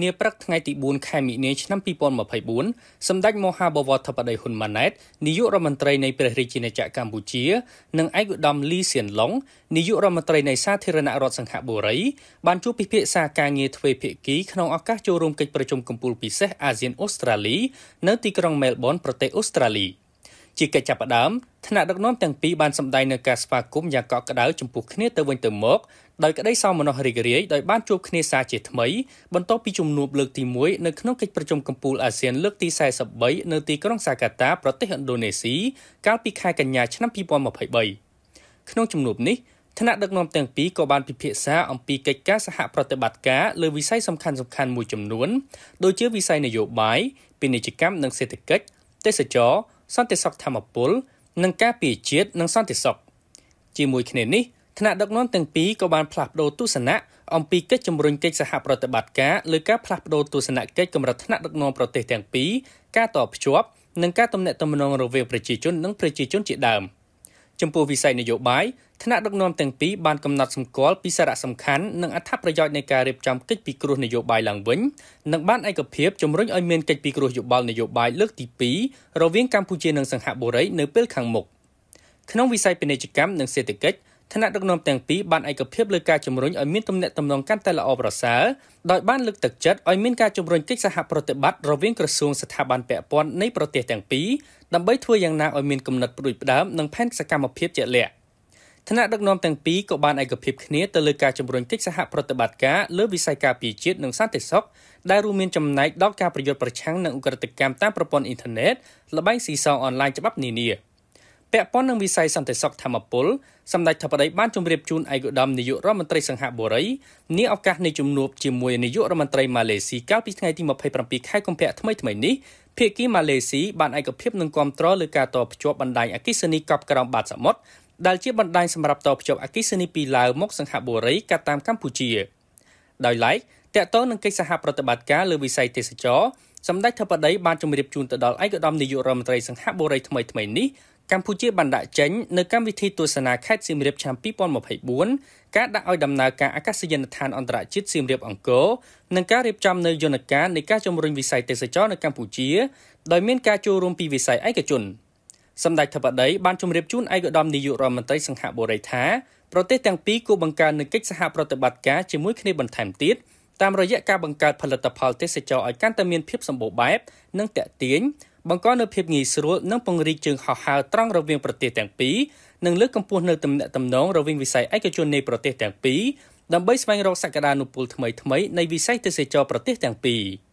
នាព្រឹកថ្ងៃទី4ខែមិនិលឆ្នាំ2024សម្ដេចមហាបវរធិបតីហ៊ុនម៉ាណែតនាយករដ្ឋមន្ត្រីនៃព្រះរាជាណាចក្រកម្ពុជានិងឯកឧត្តមលីសៀនឡុងនាយករដ្ឋមន្ត្រីនៃសាធារណរដ្ឋសង្ហបុរីបានជួបពិភាក្សាការងារទ្វេភាគីក្នុងឱកាសចូលរួមកិច្ចប្រជុំកំពូលពិសេសអាស៊ានអូស្ត្រាលីនៅទីក្រុងមែលប៊នប្រទេសអូស្ត្រាលី។ជាកិច្ចចាប់ផ្ដើមថ្នាក់ដឹកនាំទាំងពីរបានសម្ដែងនូវការស្វាគមន៍យ៉ាងកក់ក្ដៅចំពោះគ្នាទៅវិញទៅមកដោយក្តីសោមនស្សរីករាយដោយបានជួបគ្នាសារជាថ្មីបន្ទាប់ពីជំនួបលើកទី1នៅក្នុងកិច្ចប្រជុំកំពូលអាស៊ានលើកទី43នៅទីក្រុងសាកាតាប្រទេសឥណ្ឌូនេស៊ីកាលពីខែកញ្ញាឆ្នាំ2023ក្នុងជំនួបនេះថ្នាក់ដឹកនាំទាំងពីរក៏បានពិភាក្សាអំពីកិច្ចការសហប្រតិបត្តិការលើវិស័យសំខាន់ៗមួយចំនួនដូចជាវិស័យនយោបាយពាណិជ្ជកម្មនិងសេដ្ឋកិច្ចទេសចរណ៍សន្តិសុខធម្មពលនិងការពារជាតិនិងសន្តិសុខជាមួយ គ្នានេះថ្នាក់ដឹកនាំទាំងពីរក៏បានផ្លាស់ប្តូរទស្សនៈអំពីកិច្ចជំរុញកិច្ចសហប្រតិបត្តិការលើការផ្លាស់ប្តូរទស្សនកិច្ចកម្រិតថ្នាក់ដឹកនាំប្រទេសទាំងពីរការតបភ្ជាប់និងការទំនាក់ទំនងរវាងប្រជាជននិងប្រជាជនជាដើម។ចំពោះវិស័យនយោបាយថ្នាក់ដឹកនាំទាំងពីរបានកំណត់សម្គាល់ពីសារៈសំខាន់និងអត្ថប្រយោជន៍នៃការរៀបចំកិច្ចពិគ្រោះនយោបាយឡើងវិញនិងបានឯកភាពជំរុញឲ្យមានកិច្ចពិគ្រោះយោបល់នយោបាយលើកទី2រវាងកម្ពុជានិងសិង្ហបុរីនៅពេលខាងមុខក្នុងវិស័យពាណិជ្ជកម្មនិងសេដ្ឋកិច្ចថ្នាក់ដឹកនាំទាំងពីរបានឯកភាពលើការជំរុញឲ្យមានទំនាក់ទំនងកាន់តែល្អប្រសើរដោយបានលើកទឹកចិត្តឲ្យមានការជំរុញកិច្ចសហប្រតិបត្តិរវាងក្រសួងស្ថាប័នពាក់ព័ន្ធនៃប្រទេសទាំងពីរដើម្បីធ្វើយ៉ាងណាឲ្យមានគំនិតផ្ដួចផ្ដើមនិងផែនសកម្មភាពជាក់លាក់ថ្នាក់ដឹកនាំទាំងពីរក៏បានឯកភាពគ្នាទៅលើការជំរុញកិច្ចសហប្រតិបត្តិការលើវិស័យការពារជាតិនិងសន្តិសុខដែលរួមមានចំណែកដល់ការប្រយុទ្ធប្រឆាំងនឹងឧក្រិដ្ឋកម្មតាមប្រព័ន្ធអ៊ីនធឺណិតលបែងស៊ីសងអនឡាញច្បាប់នានា។ពាក់ព័ន្ធនឹងវិស័យសន្តិសុខធម្មពលសម្ដេចធិបតីបានជម្រាបជូនឯកឧត្តមនាយករដ្ឋមន្ត្រីសង្ហបុរីនាឱកាសនៃជំនួបជាមួយនាយករដ្ឋមន្ត្រីម៉ាឡេស៊ីកាលពីថ្ងៃទី27ខែកុម្ភៈថ្មីថ្មីនេះភាគីម៉ាឡេស៊ីបានឯកភាពនឹងគ្រប់គ្រងលើការតភ្ជាប់បណ្ដាញអគិសនីកប់ក្រោមបាតសមុទ្រដែលជាបណ្ដាញសម្រាប់តភ្ជាប់អគិសនីពីឡាវមកសង្ហបុរីកាត់តាមកម្ពុជាដោយឡែកតកតងនឹងកិច្ចសហប្រតិបត្តិការលើវិស័យទេសចរសម្ដេចធិបតីបានជម្រាបជូនទៅដល់ឯកឧត្តមនាយករដ្ឋមន្ត្រីសង្ហបុរីថ្មីថ្មីនេះកម្ពុជាបានដាក់ចេញនៅកម្មវិធីទស្សនាខេត្តសៀមរាបឆ្នាំ2024ការដាក់ឲ្យដំណើរការអាកាសយានដ្ឋានអន្តរជាតិសៀមរាបអង្គរនិងការរៀបចំនៅយន្តការនៃការជំរុញវិស័យទេសចរនៅកម្ពុជាដោយមានការចូលរួមពីវិស័យឯកជនសម្ដេចធិបតីបានជម្រាបជូនឯកឧត្តមនាយករដ្ឋមន្ត្រីសង្ហបុរីថាប្រទេសទាំងពីរគួរបង្កើននូវកិច្ចសហប្រតិបត្តិការជាមួយគ្នាបន្ថែមទៀតតាមរយៈការបង្កើតផលិតផលទេសចរឲ្យកាន់តែមានភាពសម្បូរបែបនិងតេទៀងបង្កនូវភាពងាយស្រួលនិងពង្រីកជើងហោះហើរត្រង់រវាងប្រទេសទាំងពីរនិងលើកកម្ពស់នូវទំនាក់ទំនងរវាងវិស័យឯកជននៃប្រទេសទាំងពីរដើម្បីស្វែងរកសក្តានុពលថ្មីៗនៃវិស័យទេសចរប្រទេសទាំងពីរ។